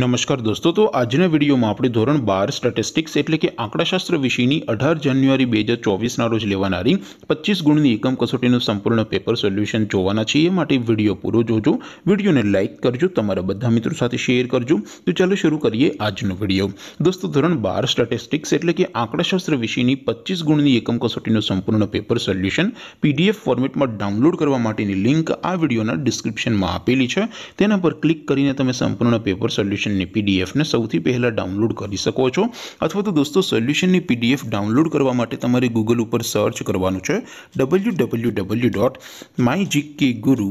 નમસ્કાર દોસ્તો તો આજનો વિડિયોમાં આપણી ધોરણ 12 સ્ટેટિસ્ટિક્સ એટલે કે આંકડાશાસ્ત્ર વિષયની 18 જાન્યુઆરી 2024 ના રોજ લેવાણારી 25 ગુણની એકમ કસોટીનું સંપૂર્ણ પેપર સોલ્યુશન જોવાના છે એ માટે વિડિયો પૂરો જોજો વિડિયોને લાઈક કરજો તમારા બધા મિત્રો સાથે શેર કરજો તો ચાલો શરૂ કરીએ આજનો વિડિયો દોસ્તો ધોરણ 12 સ્ટેટિસ્ટિક્સ એટલે કે આંકડાશાસ્ત્ર વિષયની 25 ગુણની એકમ કસોટીનું સંપૂર્ણ પેપર સોલ્યુશન PDF ફોર્મેટમાં ડાઉનલોડ કરવા માટેની લિંક આ વિડિયોના ડિસ્ક્રિપ્શનમાં આપેલી છે તેના પર ક્લિક કરીને તમે સંપૂર્ણ પેપર સોલ્યુશન સોલ્યુશન ની પીડીએફ ને સૌથી પહેલા ડાઉનલોડ કરી શકો છો અથવા તો દોસ્તો સોલ્યુશન ની પીડીએફ ડાઉનલોડ કરવા માટે તમારે Google ઉપર સર્ચ કરવાનું છે www.mygkguru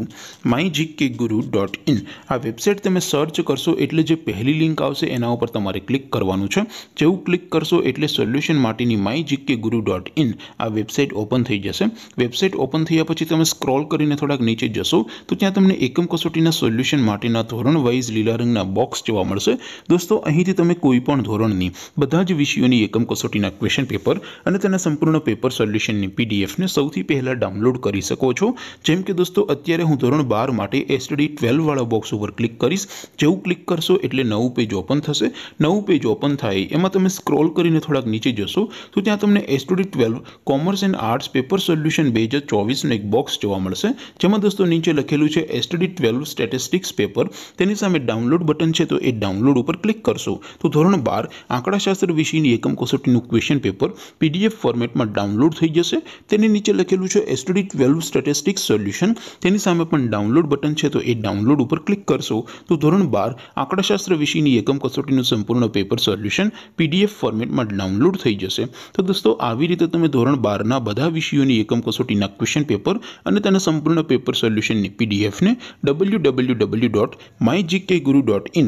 mygkguru.in આ વેબસાઈટ તમે સર્ચ કરશો એટલે જે પહેલી લિંક આવશે એના ઉપર તમારે ક્લિક કરવાનું છે જેવું ક્લિક કરશો એટલે સોલ્યુશન માટેની mygkguru.in આ વેબસાઈટ ઓપન થઈ જશે વેબસાઈટ ઓપન થઈયા પછી તમે સ્ક્રોલ કરીને થોડાક નીચે જશો તો ત્યાં તમને એકમ કસોટીના સોલ્યુશન માટેનો વાઇઝ લીલા રંગના બોક્સ જોવા મળશે દોસ્તો અહીંથી તમે કોઈપણ ધોરણની બધા જ વિષયોની એકમ કસોટીના ક્વેશ્ચન પેપર અને તેના સંપૂર્ણ પેપર સોલ્યુશનની પીડીએફ ને સૌથી પહેલા ડાઉનલોડ કરી શકો છો જેમ કે દોસ્તો અત્યારે હું ધોરણ 12 માટે STD 12 વાળો બોક્સ ઉપર ક્લિક કરીશ જેવું ક્લિક કરશો એટલે નવું પેજ ઓપન થશે નવું પેજ ઓપન થાય એમાં તમે સ્ક્રોલ કરીને થોડક નીચે જશો તો ત્યાં તમને STD 12 commerce and arts paper solution 2024 નો એક બોક્સ જોવા મળશે જેમ કે દોસ્તો નીચે લખેલું છે STD 12 स्टैटिस्टिक्स પેપર તેની સાથે ડાઉનલોડ બટન છે ઈ ડાઉનલોડ ઉપર ક્લિક કરશું તો ધોરણ 12 આંકડાશાસ્ત્ર વિષયની એકમ કસોટીનું ક્વેશ્ચન પેપર પીડીએફ ફોર્મેટમાં ડાઉનલોડ થઈ જશે તેની નીચે લખેલું છે STD 12 स्टैटिस्टिक्स સોલ્યુશન તેની સામે આપણ ડાઉનલોડ બટન છે તો એ ડાઉનલોડ ઉપર ક્લિક કરશું તો ધોરણ 12 આંકડાશાસ્ત્ર વિષયની એકમ કસોટીનું સંપૂર્ણ પેપર સોલ્યુશન પીડીએફ ફોર્મેટમાં ડાઉનલોડ થઈ જશે તો દોસ્તો આવી રીતે તમે ધોરણ 12 ના બધા વિષયોની એકમ કસોટીના ક્વેશ્ચન પેપર અને તેના સંપૂર્ણ પેપર સોલ્યુશનની પીડીએફ ને www.mygkguru.in